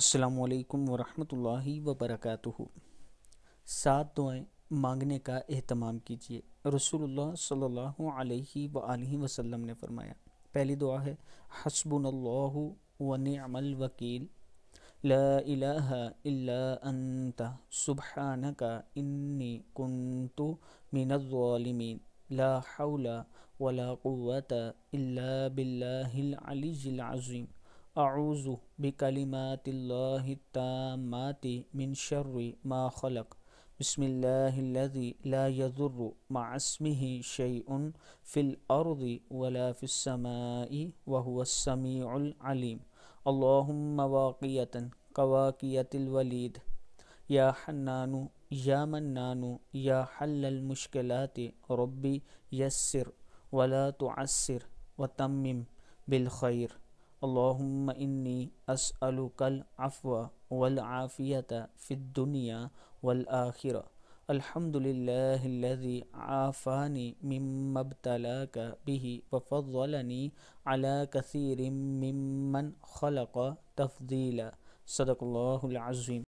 السلام علیکم ورحمۃ اللہ وبرکاتہ سات دعائیں مانگنے کا اہتمام کیجئے رسول اللہ صلی اللہ علیہ وآلہ وسلم نے فرمایا پہلی دعا ہے حسبن اللہ ونعم الوکیل لا الہ الا انت سبحانک انی کنت من الظالمین لا حول ولا قوت الا باللہ العلی العظیم أعوذ بكلمات الله التامات من شر ما خلق بسم الله الذي لا يضر مع اسمه شيء في الأرض ولا في السماء وهو السميع العليم اللهم واقية كواقية الوليد يا حنان يا منان يا حل المشكلات ربي يسر ولا تعسر وتمم بالخير اللهم إني أسألك العفو والعافية في الدنيا والآخرة الحمد لله الذي عافاني مما ابتلاك به وفضلني على كثير ممن خلق تفضيلا صدق الله العظيم